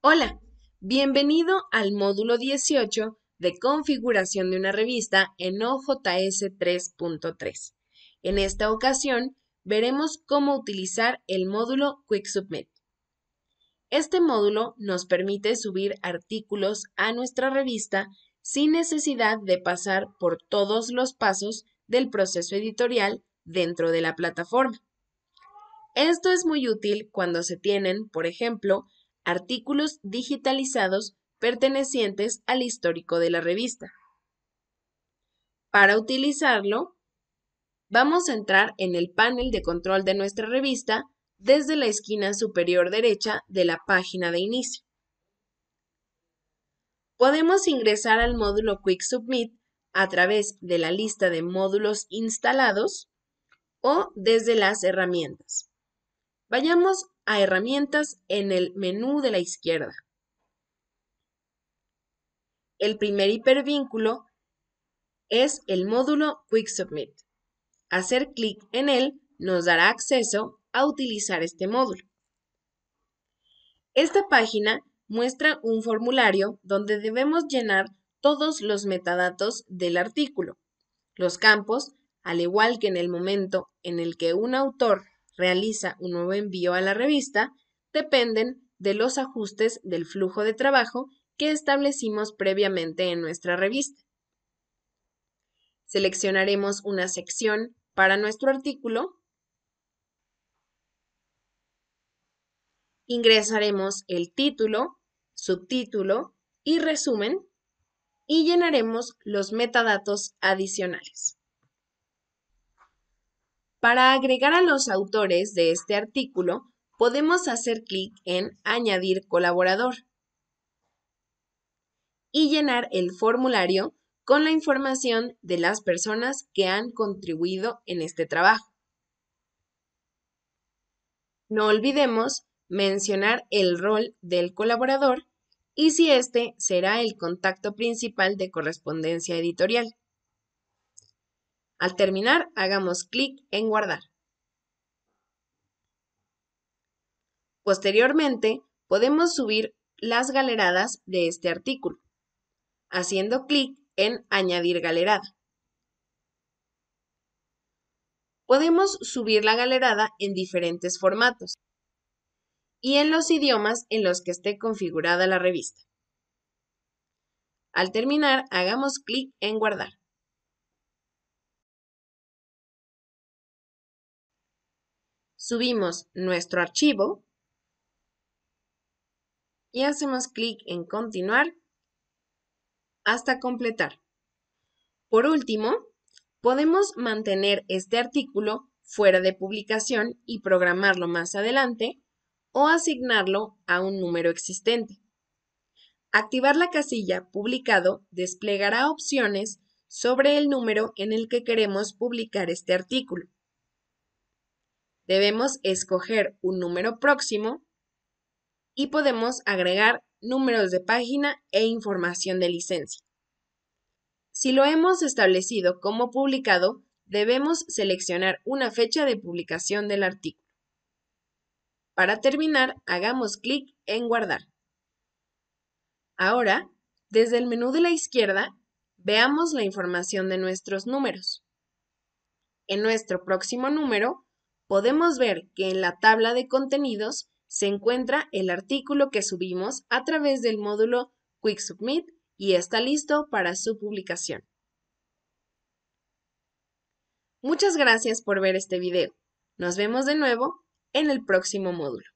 Hola, bienvenido al módulo 18 de configuración de una revista en OJS 3.3. En esta ocasión veremos cómo utilizar el módulo Quick Submit. Este módulo nos permite subir artículos a nuestra revista sin necesidad de pasar por todos los pasos del proceso editorial dentro de la plataforma. Esto es muy útil cuando se tienen, por ejemplo, artículos digitalizados pertenecientes al histórico de la revista. Para utilizarlo, vamos a entrar en el panel de control de nuestra revista desde la esquina superior derecha de la página de inicio. Podemos ingresar al módulo Quick Submit a través de la lista de módulos instalados o desde las herramientas. Vayamos a herramientas en el menú de la izquierda. El primer hipervínculo es el módulo Quick Submit. Hacer clic en él nos dará acceso a utilizar este módulo. Esta página muestra un formulario donde debemos llenar todos los metadatos del artículo. Los campos, al igual que en el momento en el que un autor realiza un nuevo envío a la revista dependen de los ajustes del flujo de trabajo que establecimos previamente en nuestra revista. Seleccionaremos una sección para nuestro artículo. Ingresaremos el título, subtítulo y resumen y llenaremos los metadatos adicionales. Para agregar a los autores de este artículo, podemos hacer clic en Añadir colaborador y llenar el formulario con la información de las personas que han contribuido en este trabajo. No olvidemos mencionar el rol del colaborador y si este será el contacto principal de correspondencia editorial. Al terminar, hagamos clic en Guardar. Posteriormente, podemos subir las galeradas de este artículo, haciendo clic en Añadir galerada. Podemos subir la galerada en diferentes formatos y en los idiomas en los que esté configurada la revista. Al terminar, hagamos clic en Guardar. subimos nuestro archivo y hacemos clic en continuar hasta completar. Por último, podemos mantener este artículo fuera de publicación y programarlo más adelante o asignarlo a un número existente. Activar la casilla Publicado desplegará opciones sobre el número en el que queremos publicar este artículo. Debemos escoger un número próximo y podemos agregar números de página e información de licencia. Si lo hemos establecido como publicado, debemos seleccionar una fecha de publicación del artículo. Para terminar, hagamos clic en Guardar. Ahora, desde el menú de la izquierda, veamos la información de nuestros números. En nuestro próximo número, podemos ver que en la tabla de contenidos se encuentra el artículo que subimos a través del módulo Quick Submit y está listo para su publicación. Muchas gracias por ver este video. Nos vemos de nuevo en el próximo módulo.